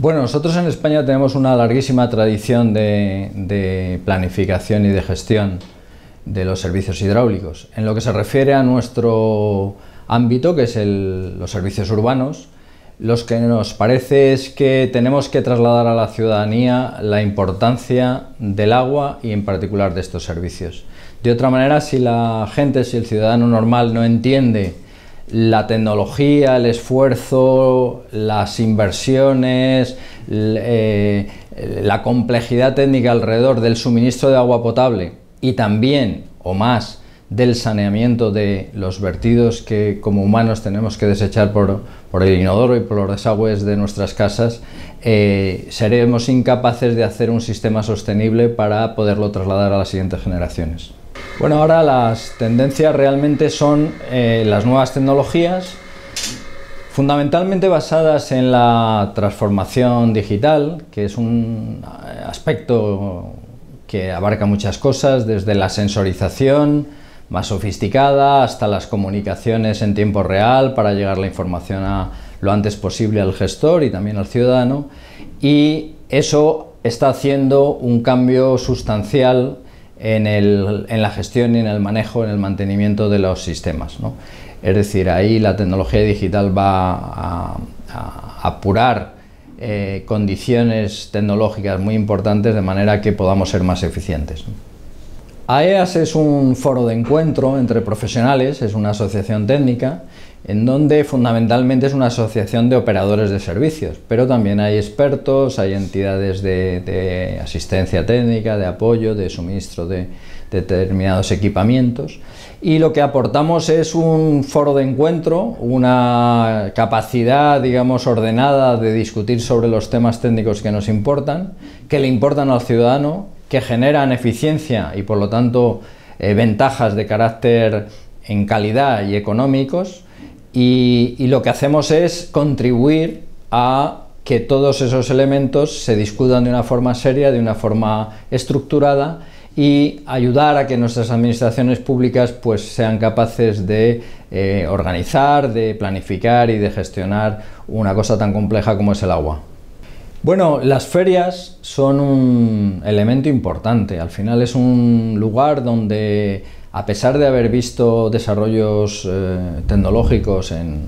Bueno, nosotros en España tenemos una larguísima tradición de, planificación y de gestión de los servicios hidráulicos. En lo que se refiere a nuestro ámbito, que es los servicios urbanos, lo que nos parece es que tenemos que trasladar a la ciudadanía la importancia del agua y en particular de estos servicios. De otra manera, si la gente, si el ciudadano normal no entiende la tecnología, el esfuerzo, las inversiones, eh, la complejidad técnica alrededor del suministro de agua potable y también, o más, del saneamiento de los vertidos que como humanos tenemos que desechar por, el inodoro y por los desagües de nuestras casas, eh, seremos incapaces de hacer un sistema sostenible para poderlo trasladar a las siguientes generaciones. Bueno, ahora las tendencias realmente son eh, las nuevas tecnologías, fundamentalmente basadas en la transformación digital, que es un eh, aspecto que abarca muchas cosas, desde la sensorización más sofisticada hasta las comunicaciones en tiempo real para llegar la información a, lo antes posible al gestor y también al ciudadano y eso está haciendo un cambio sustancial en, la gestión y en el manejo, en el mantenimiento de los sistemas. Es decir, ahí la tecnología digital va a, apurar eh, condiciones tecnológicas muy importantes de manera que podamos ser más eficientes. AEAS es un foro de encuentro entre profesionales, es una asociación técnica, en donde fundamentalmente es una asociación de operadores de servicios, pero también hay expertos, hay entidades de, asistencia técnica, de apoyo, de suministro de, determinados equipamientos y lo que aportamos es un foro de encuentro, una capacidad, digamos, ordenada de discutir sobre los temas técnicos que nos importan, que le importan al ciudadano que generan eficiencia y por lo tanto eh, ventajas de carácter en calidad y económicos y, lo que hacemos es contribuir a que todos esos elementos se discutan de una forma seria, de una forma estructurada y ayudar a que nuestras administraciones públicas pues, sean capaces de eh, organizar, de planificar y de gestionar una cosa tan compleja como es el agua. Bueno, las ferias son un elemento importante. Al final es un lugar donde, a pesar de haber visto desarrollos eh, tecnológicos en,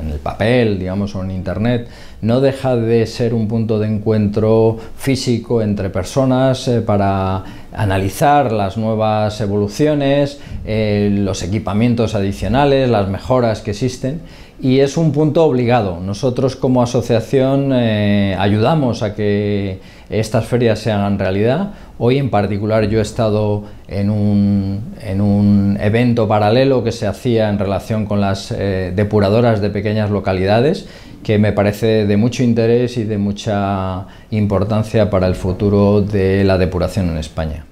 en el papel, digamos, o en Internet, no deja de ser un punto de encuentro físico entre personas eh, para analizar las nuevas evoluciones, eh, los equipamientos adicionales, las mejoras que existen y es un punto obligado. Nosotros como asociación eh, ayudamos a que estas ferias se hagan realidad Hoy en particular yo he estado en un, evento paralelo que se hacía en relación con las eh, depuradoras de pequeñas localidades, que me parece de mucho interés y de mucha importancia para el futuro de la depuración en España.